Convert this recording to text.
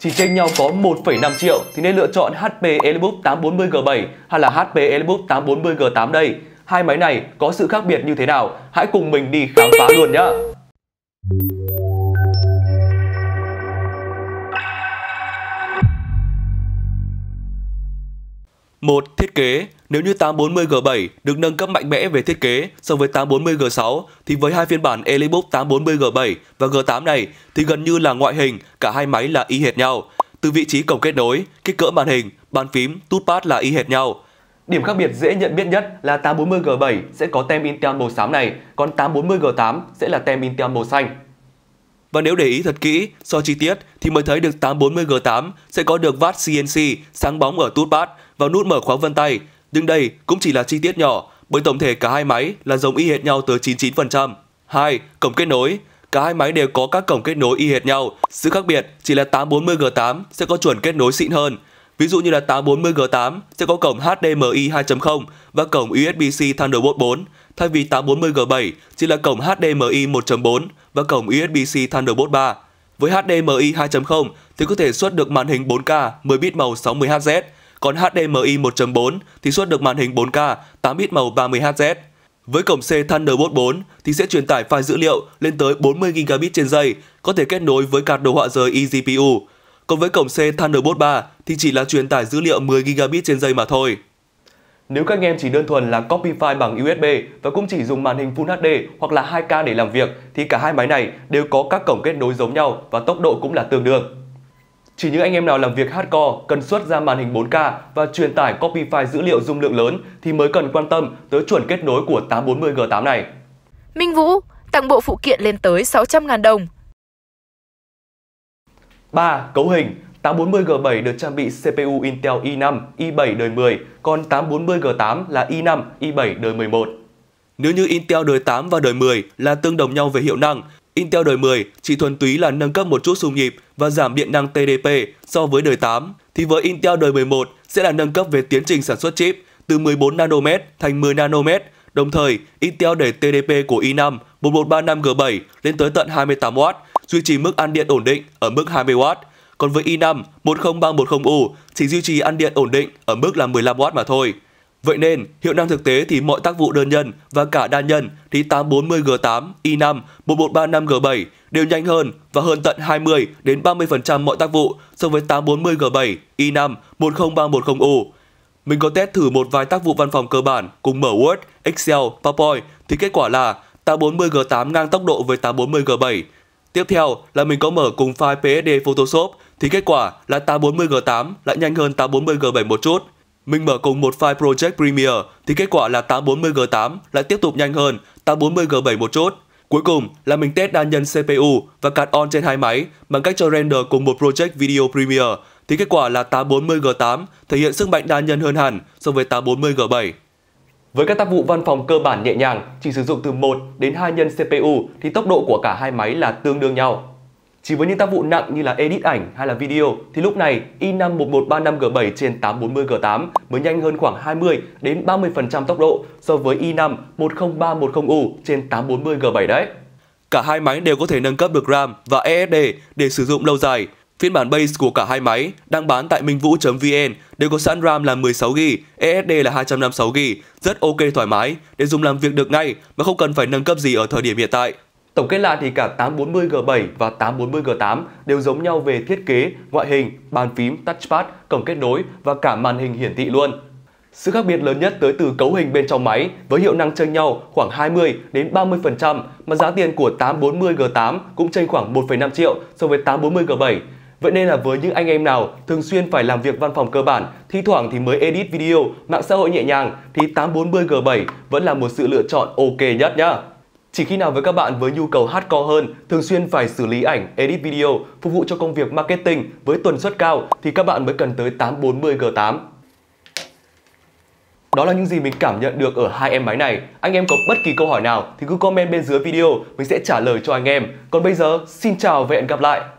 Chỉ chênh nhau có 1,5 triệu thì nên lựa chọn HP Elbook 840G7 hay là HP Elbook 840G8 đây. Hai máy này có sự khác biệt như thế nào? Hãy cùng mình đi khám phá luôn nhé! 1. Thiết kế Nếu như 840G7 được nâng cấp mạnh mẽ về thiết kế so với 840G6 thì với hai phiên bản Elebook 840G7 và G8 này thì gần như là ngoại hình, cả hai máy là y hệt nhau. Từ vị trí cổng kết nối, kích cỡ màn hình, bàn phím, touchpad là y hệt nhau. Điểm khác biệt dễ nhận biết nhất là 840G7 sẽ có tem Intel màu xám này, còn 840G8 sẽ là tem Intel màu xanh. Và nếu để ý thật kỹ, so chi tiết thì mới thấy được 840G8 sẽ có được vát CNC sáng bóng ở touchpad vào nút mở khóa vân tay. Nhưng đây cũng chỉ là chi tiết nhỏ, bởi tổng thể cả hai máy là giống y hệt nhau tới 99%. 2. Cổng kết nối Cả hai máy đều có các cổng kết nối y hệt nhau, sự khác biệt chỉ là 840G8 sẽ có chuẩn kết nối xịn hơn. Ví dụ như là 840G8 sẽ có cổng HDMI 2.0 và cổng USB-C Thunderbolt 4, thay vì 840G7 chỉ là cổng HDMI 1.4 và cổng USB-C Thunderbolt 3. Với HDMI 2.0 thì có thể xuất được màn hình 4K 10 bit màu 60Hz, còn HDMI 1.4 thì xuất được màn hình 4K 8 bit màu 30Hz. Với cổng C Thunderbolt 4 thì sẽ truyền tải file dữ liệu lên tới 40 gigabit trên giây, có thể kết nối với card đồ họa rời eGPU. Còn với cổng C Thunderbolt 3 thì chỉ là truyền tải dữ liệu 10 gigabit trên giây mà thôi. Nếu các anh em chỉ đơn thuần là copy file bằng USB và cũng chỉ dùng màn hình Full HD hoặc là 2K để làm việc thì cả hai máy này đều có các cổng kết nối giống nhau và tốc độ cũng là tương đương. Chỉ những anh em nào làm việc hardcore cần xuất ra màn hình 4K và truyền tải copy file dữ liệu dung lượng lớn thì mới cần quan tâm tới chuẩn kết nối của 840G8 này. Minh Vũ tặng bộ phụ kiện lên tới 600.000 đồng. 3. Cấu hình 840G7 được trang bị CPU Intel i5, i7 đời 10, còn 840G8 là i5, i7 đời 11. Nếu như Intel đời 8 và đời 10 là tương đồng nhau về hiệu năng, Intel đời 10 chỉ thuần túy là nâng cấp một chút xung nhịp và giảm điện năng TDP so với đời 8, thì với Intel đời 11 sẽ là nâng cấp về tiến trình sản xuất chip từ 14 nanomet thành 10 nanomet. Đồng thời, Intel để TDP của i5 1135G7 lên tới tận 28W, duy trì mức ăn điện ổn định ở mức 20W. Còn với i5 10310U chỉ duy trì ăn điện ổn định ở mức là 15W mà thôi. Vậy nên, hiệu năng thực tế thì mọi tác vụ đơn nhân và cả đa nhân thì 840G8, i5, 1135G7 đều nhanh hơn và hơn tận 20 đến 30% mọi tác vụ so với 840G7, i5, 10310U. Mình có test thử một vài tác vụ văn phòng cơ bản cùng mở Word, Excel, PowerPoint thì kết quả là 840G8 ngang tốc độ với 840G7. Tiếp theo là mình có mở cùng file PSD Photoshop thì kết quả là 840G8 lại nhanh hơn 840G7 một chút. Mình mở cùng một file Project Premiere thì kết quả là 840G8 lại tiếp tục nhanh hơn 840G7 một chút. Cuối cùng là mình test đa nhân CPU và card on trên hai máy bằng cách cho render cùng một Project Video Premiere thì kết quả là 840G8 thể hiện sức mạnh đa nhân hơn hẳn so với 840G7. Với các tác vụ văn phòng cơ bản nhẹ nhàng, chỉ sử dụng từ 1 đến 2 nhân CPU thì tốc độ của cả hai máy là tương đương nhau. Chỉ với những tác vụ nặng như là edit ảnh hay là video thì lúc này i5 1135G7 trên 840G8 mới nhanh hơn khoảng 20 đến 30% tốc độ so với i5 10310U trên 840G7 đấy. Cả hai máy đều có thể nâng cấp được RAM và e SSD để sử dụng lâu dài. Phiên bản base của cả hai máy đang bán tại minhvu.vn đều có sẵn RAM là 16GB, SSD e là 256GB, rất ok thoải mái để dùng làm việc được ngay mà không cần phải nâng cấp gì ở thời điểm hiện tại. Tổng kết lại thì cả 840G7 và 840G8 đều giống nhau về thiết kế, ngoại hình, bàn phím, touchpad, cổng kết nối và cả màn hình hiển thị luôn. Sự khác biệt lớn nhất tới từ cấu hình bên trong máy với hiệu năng chênh nhau khoảng 20 đến 30% mà giá tiền của 840G8 cũng chênh khoảng 1,5 triệu so với 840G7. Vậy nên là với những anh em nào thường xuyên phải làm việc văn phòng cơ bản, thi thoảng thì mới edit video, mạng xã hội nhẹ nhàng thì 840G7 vẫn là một sự lựa chọn ok nhất nhá. Chỉ khi nào với các bạn với nhu cầu hardcore hơn, thường xuyên phải xử lý ảnh, edit video, phục vụ cho công việc marketing với tuần suất cao thì các bạn mới cần tới 840G8. Đó là những gì mình cảm nhận được ở hai em máy này. Anh em có bất kỳ câu hỏi nào thì cứ comment bên dưới video, mình sẽ trả lời cho anh em. Còn bây giờ, xin chào và hẹn gặp lại!